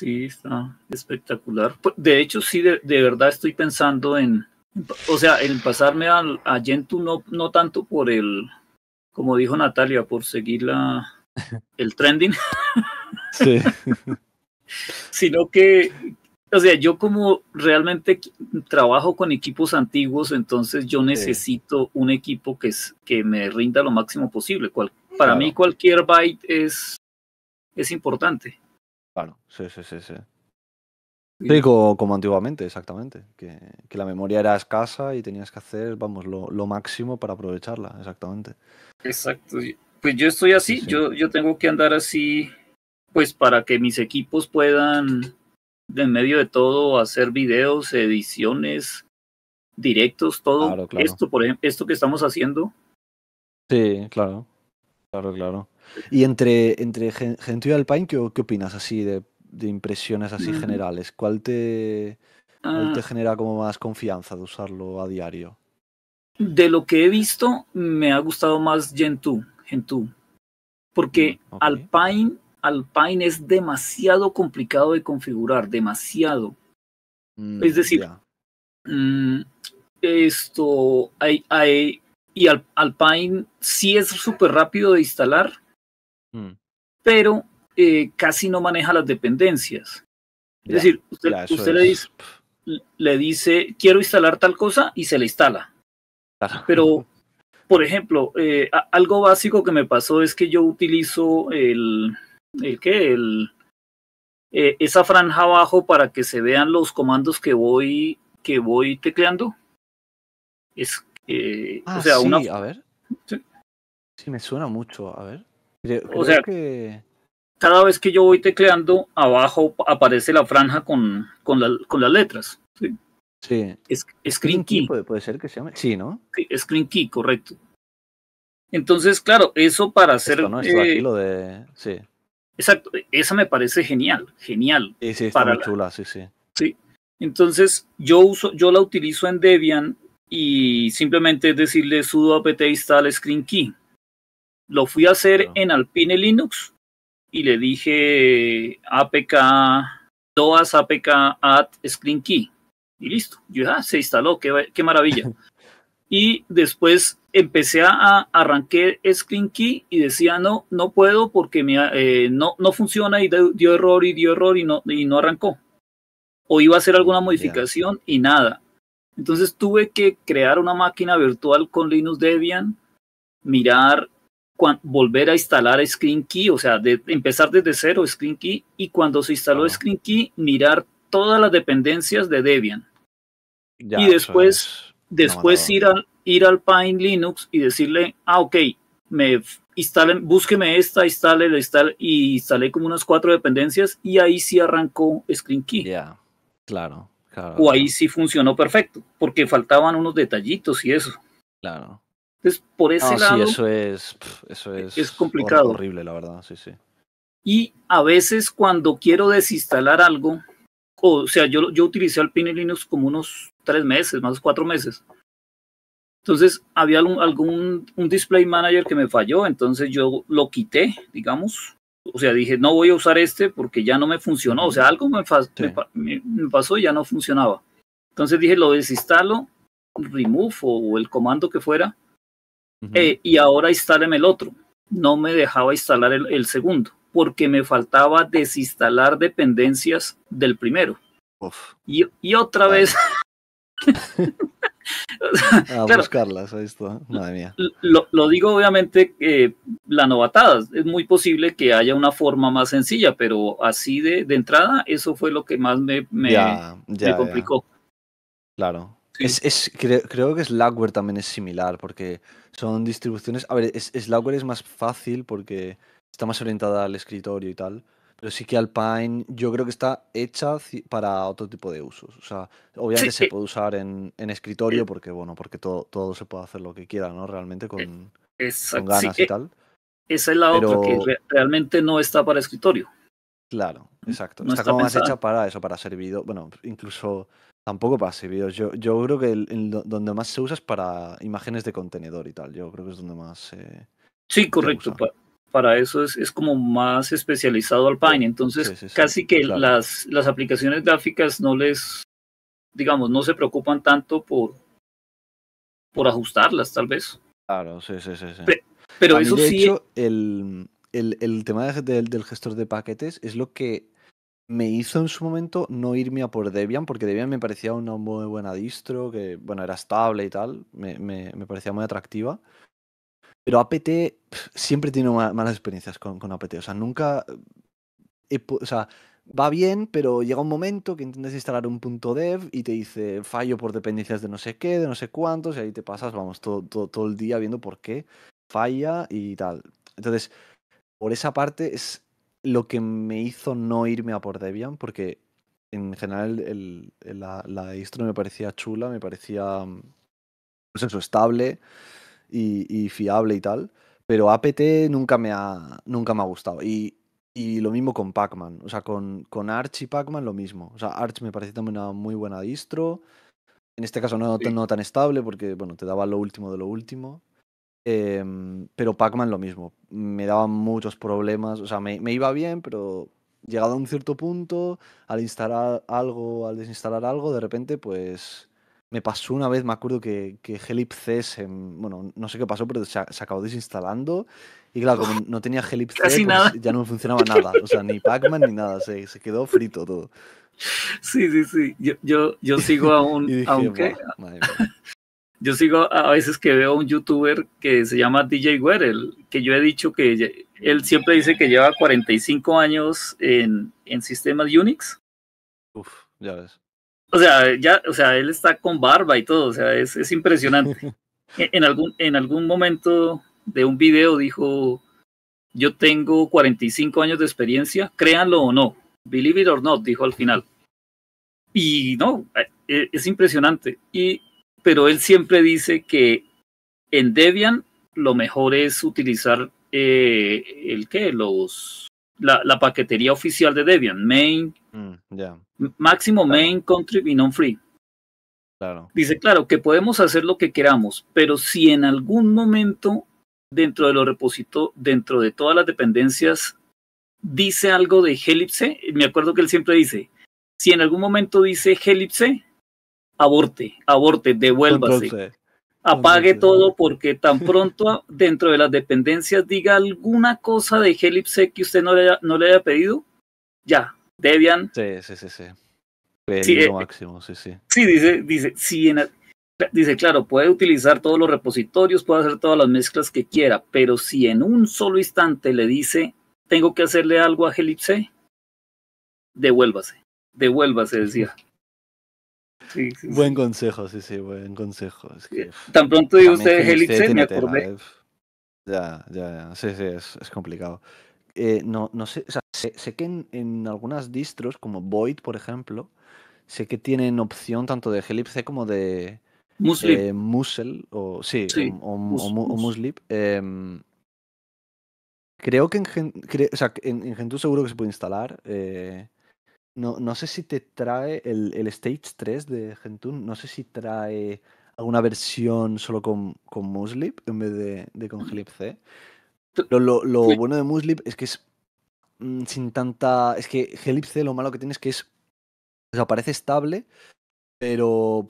Sí, está espectacular. Pues, de hecho, sí, de, verdad estoy pensando en, o sea, en pasarme al, a Gentoo no, no tanto por el, como dijo Natalia, por seguir la, el trending, sí. sino que, o sea, yo como realmente trabajo con equipos antiguos, entonces yo necesito un equipo que, es, que me rinda lo máximo posible. para mí cualquier byte es, es importante. Claro, sí, sí, sí, sí. como, antiguamente, exactamente. Que, que, la memoria era escasa y tenías que hacer, vamos, lo, lo máximo para aprovecharla, exactamente. Exacto. Pues yo estoy así, Yo, yo tengo que andar así, pues para que mis equipos puedan, de medio de todo, hacer videos, ediciones, directos, todo. Esto, por esto que estamos haciendo. Sí, claro. Claro, claro. Y entre, entre Gentoo y Alpine, ¿qué, opinas así de, impresiones así generales? ¿Cuál te, ah. genera como más confianza de usarlo a diario? De lo que he visto, me ha gustado más Gentoo, Gentoo. Porque mm, Alpine, Alpine es demasiado complicado de configurar, demasiado. Mm, es decir, mm, esto hay, hay y al Alpine sí es súper rápido de instalar, hmm. pero eh, casi no maneja las dependencias. Es decir, usted, le, dice, le dice, quiero instalar tal cosa y se le instala. Pero, por ejemplo, eh, algo básico que me pasó es que yo utilizo el, el que el eh, esa franja abajo para que se vean los comandos que voy que voy tecleando es eh, o ah, sea, sí, a ver. ¿Sí? me suena mucho, a ver. o sea, que... cada vez que yo voy tecleando, abajo aparece la franja con, con, con las letras. Sí. sí. screen, key. Puede, ser que se llame. Sí, ¿no? Sí, screen key, correcto. Entonces, claro, eso para hacer. ¿no? es eh... lo de. Sí. Exacto, esa me parece genial, genial. Sí, para muy chula, sí, sí. Sí. Entonces, yo uso, yo la utilizo en Debian y simplemente decirle sudo apt install screen key. Lo fui a hacer en Alpine Linux y le dije apk doas apk add screen key y listo. ya ah, se instaló, qué, maravilla. y después empecé a arranqué Screen Key y decía no, no puedo porque me, eh, no, no funciona y dio, error y dio error y no, y no arrancó. O iba a hacer alguna modificación y nada. Entonces tuve que crear una máquina virtual con Linux Debian, mirar, volver a instalar ScreenKey, o sea, de, empezar desde cero ScreenKey, y cuando se instaló ScreenKey, mirar todas las dependencias de Debian. y después, después ir, al, Pine Linux y decirle, ah, ok, me instalen, búsqueme esta, instale, la instale, y instalé como unas cuatro dependencias y ahí sí arrancó ScreenKey. Ya, claro. O ahí sí funcionó perfecto, porque faltaban unos detallitos y eso. Claro. Entonces, por ese lado. Sí, eso es, eso e-, es. Es complicado. Horrible, la verdad, sí, sí. Y a veces cuando quiero desinstalar algo, o sea, yo, yo utilicé Alpine Linux como unos tres meses, más cuatro meses. Entonces, había algún, algún un display manager que me falló, entonces yo lo quité, digamos, o sea, dije, no voy a usar este porque ya no me funcionó, o sea, algo me, pasó y ya no funcionaba. Entonces dije, lo desinstalo, remove o, el comando que fuera, eh, y ahora instáleme el otro. No me dejaba instalar el, segundo, porque me faltaba desinstalar dependencias del primero. y, otra vez a buscarlas, madre mía. Lo, digo obviamente, que la novatada, es muy posible que haya una forma más sencilla, pero así de, entrada, eso fue lo que más me, me, complicó. Claro. Es, es creo, que Slackware también es similar, porque son distribuciones. A ver, es, Slackware es más fácil porque está más orientada al escritorio y tal pero sí que Alpine yo creo que está hecha para otro tipo de usos. O sea, obviamente se puede usar en, escritorio porque, bueno, porque todo, todo se puede hacer lo que quiera, ¿no? Realmente eh, con, ganas y eh, tal. Esa es la otra, que realmente no está para escritorio. Claro, mm, exacto. está, como más hecha para eso, para servidor. Bueno, incluso tampoco para servidores. Yo, yo creo que donde más se usa es para imágenes de contenedor y tal. Yo creo que es donde más... se. sí, correcto para eso es, como más especializado al Pine. Entonces, casi que las, aplicaciones gráficas no les, digamos, no se preocupan tanto por, ajustarlas, tal vez. Claro, sí, sí, sí. Pero, eso sí. Hecho, el, tema del, del gestor de paquetes es lo que me hizo en su momento no irme a por Debian, porque Debian me parecía una muy buena distro, que bueno, era estable y tal, me parecía muy atractiva. Pero APT siempre tiene malas experiencias con, APT. O sea, nunca. Eh, o sea, va bien, pero llega un momento que intentas instalar un punto dev y te dice fallo por dependencias de no sé qué, de no sé cuántos, y ahí te pasas, vamos, todo, todo, el día viendo por qué falla y tal. Entonces, por esa parte es lo que me hizo no irme a por Debian, porque en general el, la, la distro me parecía chula, me parecía mm, pues eso, estable, y, fiable y tal, pero APT nunca me ha, nunca me ha gustado. Y, y lo mismo con Pac-Man, o sea, con, con Arch y Pac-Man lo mismo. O sea, Arch me parece también una muy buena distro. En este caso no, no tan estable porque, bueno, te daba lo último de lo último. Em, pero Pac-Man lo mismo. Me daba muchos problemas. O sea, me, me, iba bien, pero llegado a un cierto punto, al instalar algo, al desinstalar algo, de repente, pues me pasó una vez, me acuerdo que, que Helip C, bueno, no sé qué pasó, pero se, acabó desinstalando. Y claro, como no tenía Helip C, pues ya no funcionaba nada. O sea, ni Pac-Man ni nada, se, quedó frito todo. Sí, sí, sí. Yo, yo, sigo a un. aunque, yo sigo a veces que veo a un youtuber que se llama DJ Werel, que yo he dicho que él siempre dice que lleva 45 años en, en sistemas Unix. Uf, ya ves. O sea, ya, o sea, él está con barba y todo, o sea, es, es impresionante. E, en, algún, en algún momento de un video dijo, yo tengo 45 años de experiencia, créanlo o no, believe it or not, dijo al final. Y no, eh, e, es impresionante. Y, pero él siempre dice que en Debian lo mejor es utilizar eh, el qué, los la, paquetería oficial de Debian, main, mm, máximo main, country, non free. Claro. Dice, claro, que podemos hacer lo que queramos, pero si en algún momento dentro de los repositorios, dentro de todas las dependencias, dice algo de Helipse, me acuerdo que él siempre dice, si en algún momento dice Helipse, aborte, aborte, devuélvase apague todo porque tan pronto dentro de las dependencias diga alguna cosa de Helipse que usted no le, haya, no le haya pedido, ya, Debian. Sí, sí, sí, sí. sí máximo, sí, sí. Sí, dice, dice, si en, dice, claro, puede utilizar todos los repositorios, puede hacer todas las mezclas que quiera, pero si en un solo instante le dice, tengo que hacerle algo a Helipse, devuélvase, devuélvase, decía buen consejo, sí, sí, buen consejo. Tan pronto digo ustedes Helix, me acordé. Ya, ya, ya, sí, sí, es, complicado. Eh, no, no sé, o sea, sé, que en, algunas distros, como Void, por ejemplo, sé que tienen opción tanto de Helix como de Muslip. Eh, o sí, o, Muslip. Em, creo que en, en, Gentoo seguro que se puede instalar. Eh, no, sé si te trae el, Stage 3 de Gentoon. no sé si trae alguna versión solo con, con Muslip en vez de, de con Glipc. Lo, lo, bueno de Muslip es que es mm, sin tanta. Es que C lo malo que tiene es que es. O sea, parece estable, pero.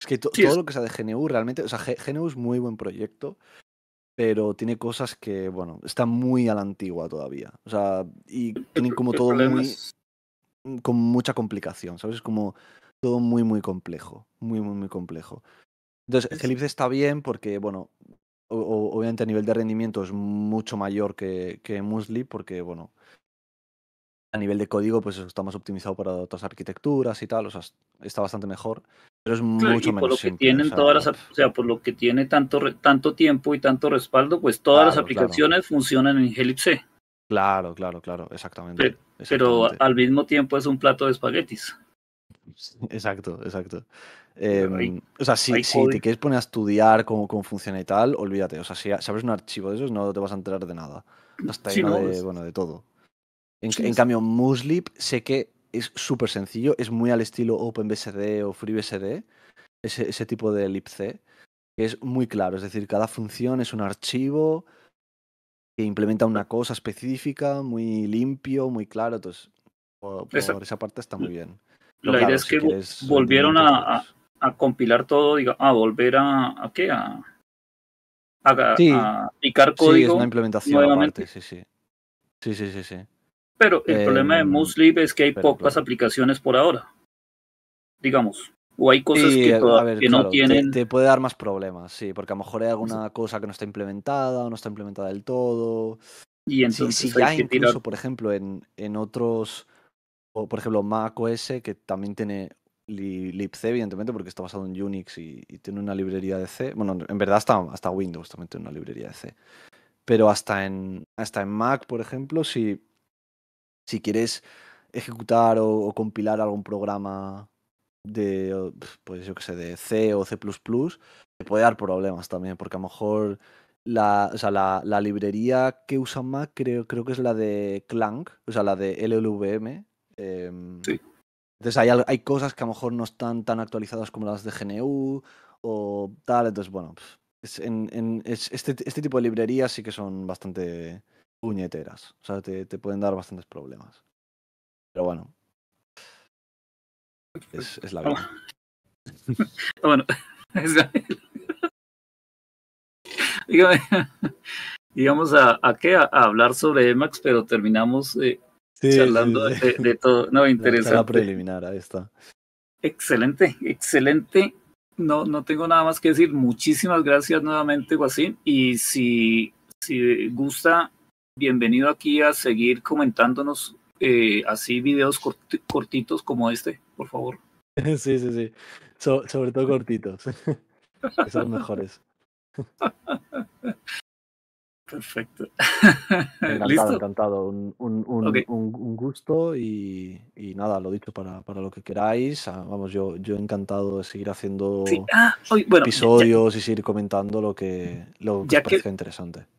es que todo lo que sea de GNU realmente. O sea, GNU es muy buen proyecto pero tiene cosas que, bueno, están muy a la antigua todavía. O sea, y tienen como todo muy con mucha complicación, ¿sabes? Es como todo muy, muy complejo, muy, muy, muy complejo. Entonces, Eclipse está bien porque, bueno, obviamente a nivel de rendimiento es mucho mayor que, que Musli porque, bueno, a nivel de código pues está más optimizado para otras arquitecturas y tal, o sea, está bastante mejor, pero es mucho y por lo que tienen todas sea, por lo que tiene tanto tanto tiempo y tanto respaldo, pues todas las aplicaciones funcionan en Helix Claro, claro, claro, exactamente. Pero, al mismo tiempo es un plato de espaguetis. Exacto, exacto. Em, o sea, si, te quieres poner a estudiar cómo, funciona y tal, olvídate. O sea, si sabes un archivo de esos, no te vas a enterar de nada. Hasta ahí no, de, bueno, de todo. En, cambio, Muslip sé que es súper sencillo, es muy al estilo OpenBSD o FreeBSD, ese, ese tipo de libc, que es muy claro. Es decir, cada función es un archivo que implementa una cosa específica, muy limpio, muy claro. Entonces, por, esa, parte está muy bien. la idea es que volvieron a, a, compilar todo, diga, a volver a, a qué, a, a, código. Sí, es una implementación Aparte, sí, sí. Sí, sí, sí, Pero el problema de em, MooseLib es que hay pocas aplicaciones por ahora. Digamos. O hay cosas que, no tienen. Te, puede dar más problemas, sí, porque a lo mejor hay alguna cosa que no está implementada o no está implementada del todo. Y entonces sí, ya incluso, por ejemplo, en, otros. O por ejemplo, Mac OS, que también tiene libc, evidentemente, porque está basado en Unix y, tiene una librería de C. Bueno, en verdad hasta, hasta Windows también tiene una librería de C. Pero hasta en, hasta en Mac, por ejemplo, si, si quieres ejecutar o compilar algún programa de, pues yo que sé, de C o C++, te puede dar problemas también, porque a lo mejor la, librería que usa Mac creo, creo que es la de Clang, o sea, la de LLVM. Em, sí. Entonces hay, cosas que a lo mejor no están tan actualizadas como las de GNU o tal, entonces bueno, en, este, este, tipo de librerías sí que son bastante puñeteras, o sea, te pueden dar bastantes problemas. Pero bueno, Ah, es, la verdad. bueno, digamos a, a qué a, hablar sobre Emacs, pero terminamos eh, charlando De, todo. No, interesante. La preliminar, Excelente, excelente. No, no tengo nada más que decir. Muchísimas gracias nuevamente, Guacín Y si, si gusta, bienvenido aquí a seguir comentándonos eh, así videos cortitos como este por favor. Sí, sí, sí. sobre todo cortitos. Esos mejores. Perfecto. Encantado, encantado. Un, gusto y, nada, lo dicho para, lo que queráis. Ah, vamos, yo, yo encantado de seguir haciendo ah, episodios y seguir comentando lo que, lo parezca interesante.